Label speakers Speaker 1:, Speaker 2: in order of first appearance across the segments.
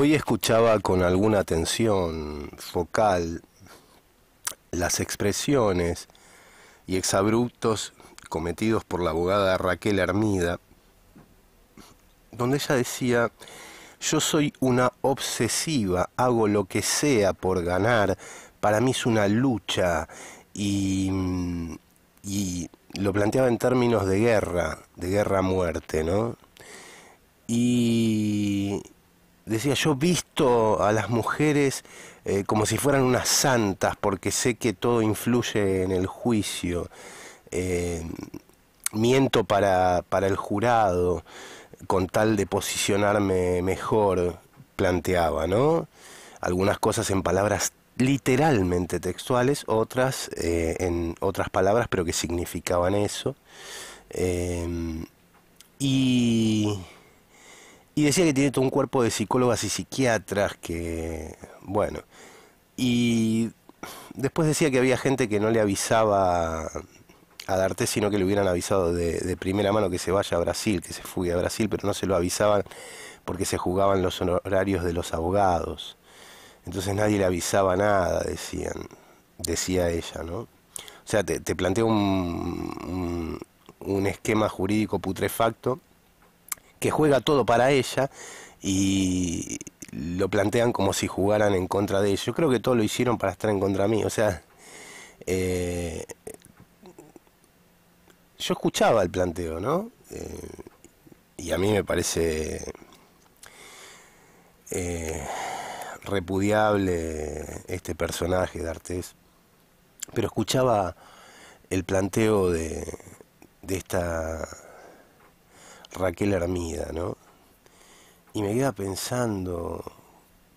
Speaker 1: Hoy escuchaba con alguna atención focal las expresiones y exabruptos cometidos por la abogada Raquel Armida, donde ella decía, yo soy una obsesiva, hago lo que sea por ganar, para mí es una lucha y, y lo planteaba en términos de guerra, de guerra-muerte, ¿no? Y, decía, yo visto a las mujeres eh, como si fueran unas santas, porque sé que todo influye en el juicio, eh, miento para, para el jurado, con tal de posicionarme mejor, planteaba, ¿no? Algunas cosas en palabras literalmente textuales, otras eh, en otras palabras, pero que significaban eso. y y decía que tiene todo un cuerpo de psicólogas y psiquiatras que, bueno, y después decía que había gente que no le avisaba a darte sino que le hubieran avisado de, primera mano que se vaya a Brasil, que se fugue a Brasil, pero no se lo avisaban porque se jugaban los honorarios de los abogados. Entonces nadie le avisaba nada, decían, decía ella, ¿no? O sea, te, planteo un, un esquema jurídico putrefacto que juega todo para ella y lo plantean como si jugaran en contra de ella Yo creo que todo lo hicieron para estar en contra mí. O sea, eh, yo escuchaba el planteo, ¿no? Eh, y a mí me parece eh, repudiable este personaje de Artés. Pero escuchaba el planteo de esta Raquel Armida, ¿no? Y me queda pensando,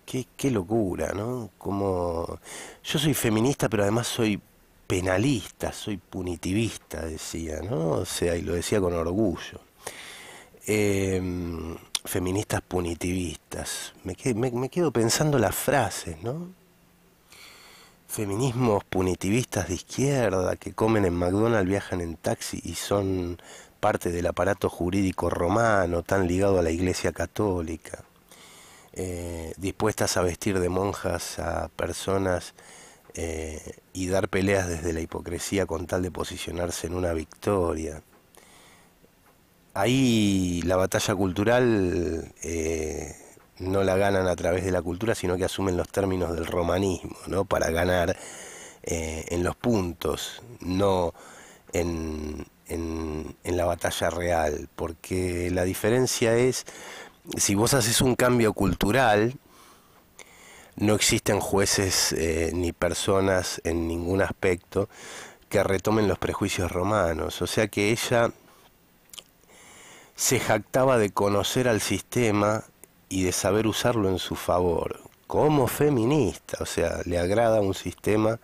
Speaker 1: qué, qué locura, ¿no? Como yo soy feminista, pero además soy penalista, soy punitivista, decía, ¿no? O sea, y lo decía con orgullo. Em, feministas punitivistas. Me, me, me quedo pensando las frases, ¿no? feminismos punitivistas de izquierda que comen en McDonald's, viajan en taxi y son parte del aparato jurídico romano tan ligado a la Iglesia Católica, eh, dispuestas a vestir de monjas a personas eh, y dar peleas desde la hipocresía con tal de posicionarse en una victoria. Ahí la batalla cultural eh, no la ganan a través de la cultura, sino que asumen los términos del romanismo, ¿no? Para ganar eh, en los puntos, no en, en, la batalla real, porque la diferencia es, si vos haces un cambio cultural, no existen jueces eh, ni personas en ningún aspecto que retomen los prejuicios romanos. O sea que ella se jactaba de conocer al sistema y de saber usarlo en su favor, como feminista, o sea, le agrada un sistema.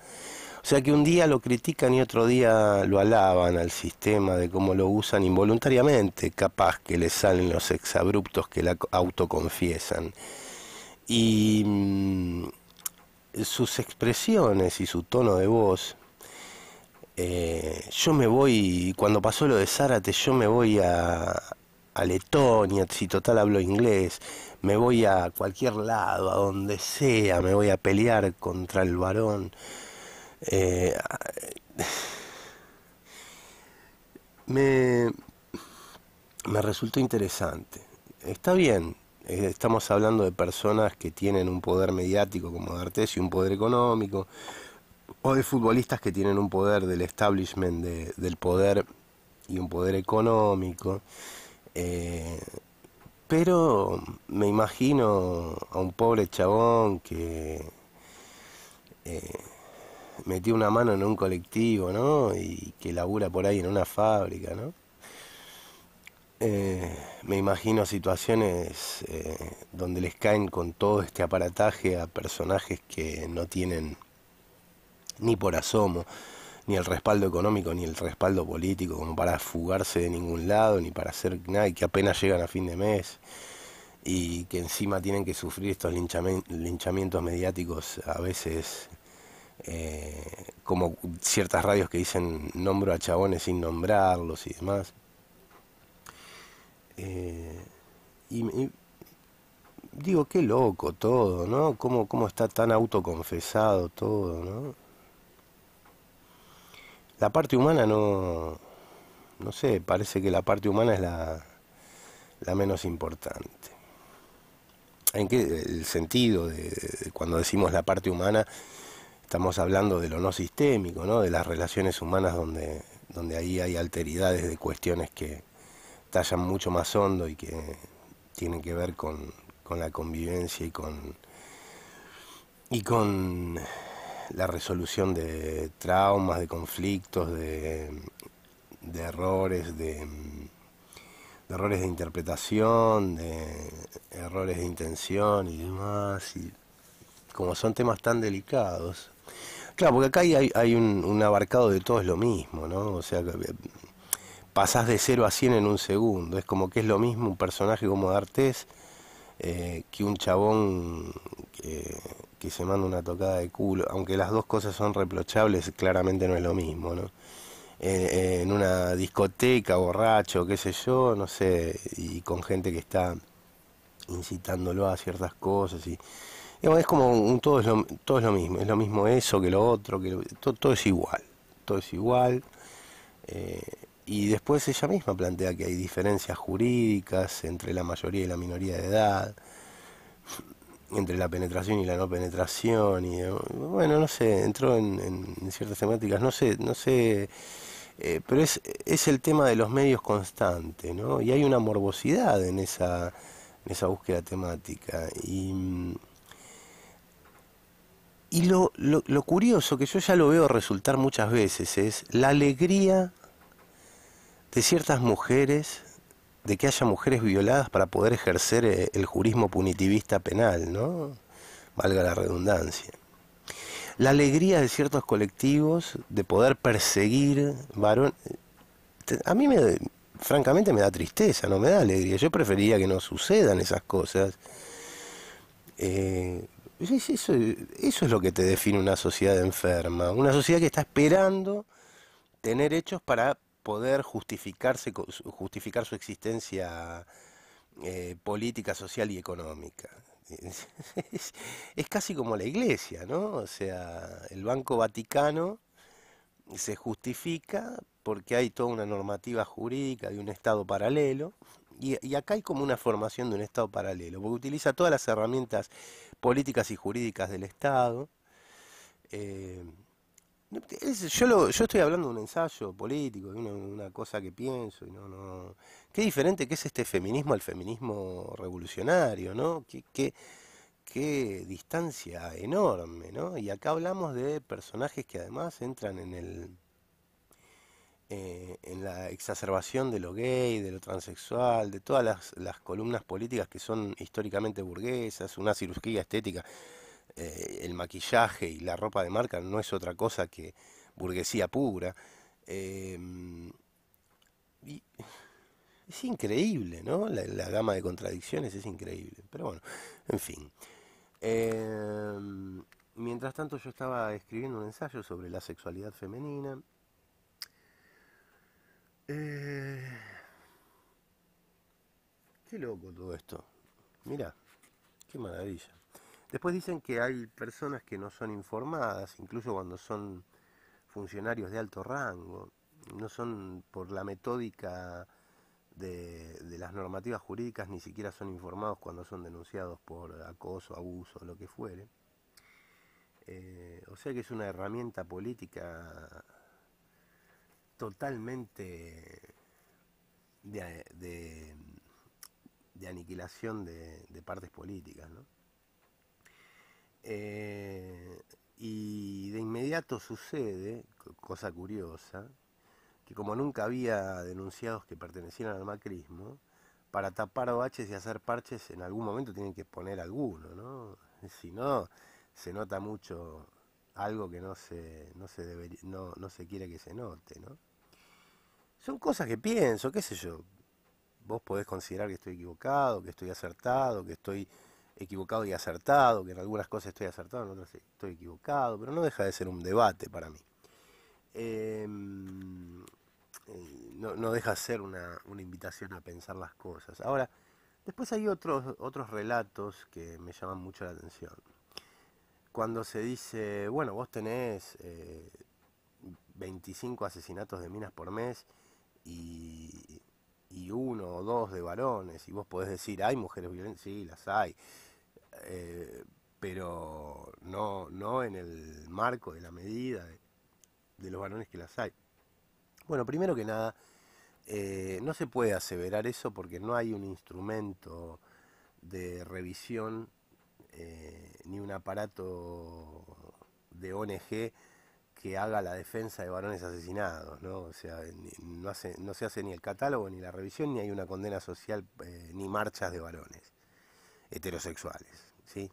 Speaker 1: O sea que un día lo critican y otro día lo alaban al sistema de cómo lo usan involuntariamente, capaz que le salen los exabruptos que la autoconfiesan. Y mm, sus expresiones y su tono de voz, eh, yo me voy, cuando pasó lo de Zárate, yo me voy a, a Letonia, si total hablo inglés, me voy a cualquier lado, a donde sea, me voy a pelear contra el varón. Eh, me, me resultó interesante. Está bien, eh, estamos hablando de personas que tienen un poder mediático como y un poder económico, o de futbolistas que tienen un poder del establishment, del poder y un poder económico. Eh, pero me imagino a un pobre chabón que eh, metió una mano en un colectivo, ¿no? Y que labura por ahí en una fábrica, ¿no? Eh, me imagino situaciones donde les caen con todo este aparataje a personajes que no tienen ni por asomo ni el respaldo económico ni el respaldo político como para fugarse de ningún lado, ni para hacer nada, y que apenas llegan a fin de mes y que encima tienen que sufrir estos linchamientos mediáticos a veces eh, como ciertas radios que dicen nombro a chabones sin nombrarlos y demás. Eh, y, digo, qué loco todo, ¿no? ¿Cómo, cómo está tan autoconfesado todo, ¿no? La parte humana no, no sé, parece que la parte humana es la, menos importante. ¿En qué el sentido de, cuando decimos la parte humana? Estamos hablando de lo no sistémico, ¿no? de las relaciones humanas donde, donde ahí hay alteridades de cuestiones que tallan mucho más hondo y que tienen que ver con, con la convivencia y con, y con la resolución de traumas, de conflictos, de, errores, de, errores de interpretación, de errores de intención y demás. Y como son temas tan delicados. Claro, porque acá hay, un, abarcado de todo es lo mismo, ¿no? O sea, eh, pasás de 0 a 100 en un segundo. Es como que es lo mismo un personaje como D'Artés eh, que un chabón... que que se manda una tocada de culo, aunque las dos cosas son reprochables, claramente no es lo mismo, ¿no? en una discoteca, borracho, qué sé yo, no sé, y con gente que está incitándolo a ciertas cosas y es como todo es lo, mismo, es lo mismo eso que lo otro, que todo, es igual, todo es igual. Eh, y después ella misma plantea que hay diferencias jurídicas entre la mayoría y la minoría de edad, entre la penetración y la no penetración y bueno no sé entró en, ciertas temáticas no sé no sé eh, pero es, es el tema de los medios constante no y hay una morbosidad en esa en esa búsqueda temática y mm, y lo, lo, lo curioso que yo ya lo veo resultar muchas veces es la alegría de ciertas mujeres de que haya mujeres violadas para poder ejercer eh, el jurismo punitivista penal, ¿no? Valga la redundancia. La alegría de ciertos colectivos de poder perseguir varones... Eh, a mí me francamente me da tristeza, no me da alegría. Yo preferiría que no sucedan esas cosas. Eh, eso, eso es lo que te define una sociedad enferma, una sociedad que está esperando tener hechos para poder justificarse, justificar su existencia eh, política, social y económica. Es, casi como la iglesia, ¿no? O sea, el Banco Vaticano se justifica porque hay toda una normativa jurídica de un Estado paralelo, y, acá hay como una formación de un Estado paralelo, porque utiliza todas las herramientas políticas y jurídicas del Estado. Eh, yo, yo estoy hablando de un ensayo político, de una, cosa que pienso. Y no, no, qué diferente que es este feminismo al feminismo revolucionario, ¿no? Qué, distancia enorme, ¿no? Y acá hablamos de personajes que además entran en el eh, en la exacerbación de lo gay, de lo transexual, de todas las, las columnas políticas que son históricamente burguesas, una cirugía estética eh, el maquillaje y la ropa de marca no es otra cosa que burguesía pura. Em, y es increíble, ¿no? La, gama de contradicciones es increíble. Pero bueno, en fin. Em, mientras tanto yo estaba escribiendo un ensayo sobre la sexualidad femenina. Eh, qué loco todo esto. Mira, qué maravilla. Después dicen que hay personas que no son informadas, incluso cuando son funcionarios de alto rango, no son por la metódica de, las normativas jurídicas, ni siquiera son informados cuando son denunciados por acoso, abuso, lo que fuere. Eh, o sea que es una herramienta política totalmente de, de aniquilación de, partes políticas, ¿no? Eh, y de inmediato sucede, cosa curiosa, que como nunca había denunciados que pertenecieran al macrismo, para tapar baches y hacer parches en algún momento tienen que poner alguno, ¿no? Si no, se nota mucho algo que no se, no se, no se quiere que se note, ¿no? Son cosas que pienso, qué sé yo. Vos podés considerar que estoy equivocado, que estoy acertado, que estoy equivocado y acertado, que en algunas cosas estoy acertado, en otras estoy equivocado, pero no deja de ser un debate para mí. Em, eh, no, deja de ser una, invitación a pensar las cosas. Ahora, después hay otros, otros relatos que me llaman mucho la atención. Cuando se dice, bueno, vos tenés 25 eh, asesinatos de minas por mes y, y uno o dos de varones, y vos podés decir, hay mujeres violentas, sí, las hay eh, pero no, no en el marco de la medida de, los varones que las hay. Bueno, primero que nada, eh, no se puede aseverar eso porque no hay un instrumento de revisión eh, ni un aparato de ONG que haga la defensa de varones asesinados, ¿no? O sea, no, se hace ni el catálogo, ni la revisión, ni hay una condena social, ni marchas de varones heterosexuales. ¿sí?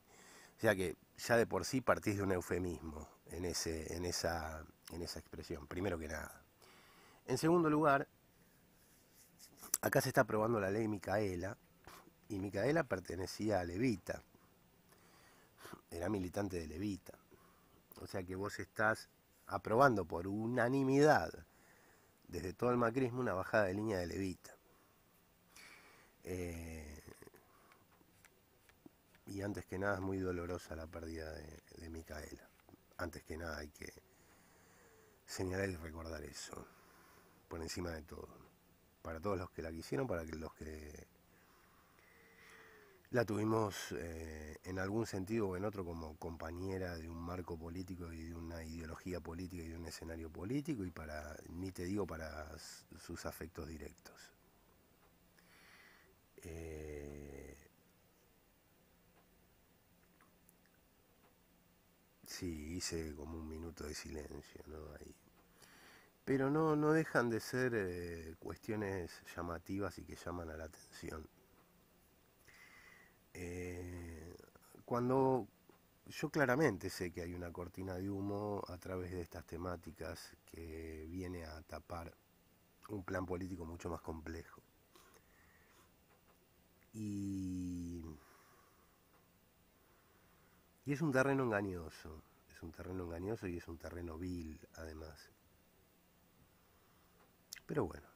Speaker 1: O sea que ya de por sí partís de un eufemismo en, en, esa, expresión, primero que nada. En segundo lugar, acá se está aprobando la ley Micaela, y Micaela pertenecía a Levita, era militante de Levita. O sea que vos estás aprobando por unanimidad desde todo el macrismo una bajada de línea de Levita. Eh, y antes que nada es muy dolorosa la pérdida de, Micaela. Antes que nada hay que señalar y recordar eso, por encima de todo. Para todos los que la quisieron, para los que la tuvimos eh, en algún sentido o en otro como compañera de un marco político y de una ideología política y de un escenario político y para, ni te digo, para sus afectos directos. Eh, Sí, hice como un minuto de silencio, ¿no? Ahí. Pero no, no dejan de ser eh, cuestiones llamativas y que llaman a la atención. Eh, cuando yo claramente sé que hay una cortina de humo a través de estas temáticas que viene a tapar un plan político mucho más complejo. y es un terreno engañoso. Es un terreno engañoso y es un terreno vil, además. Pero bueno,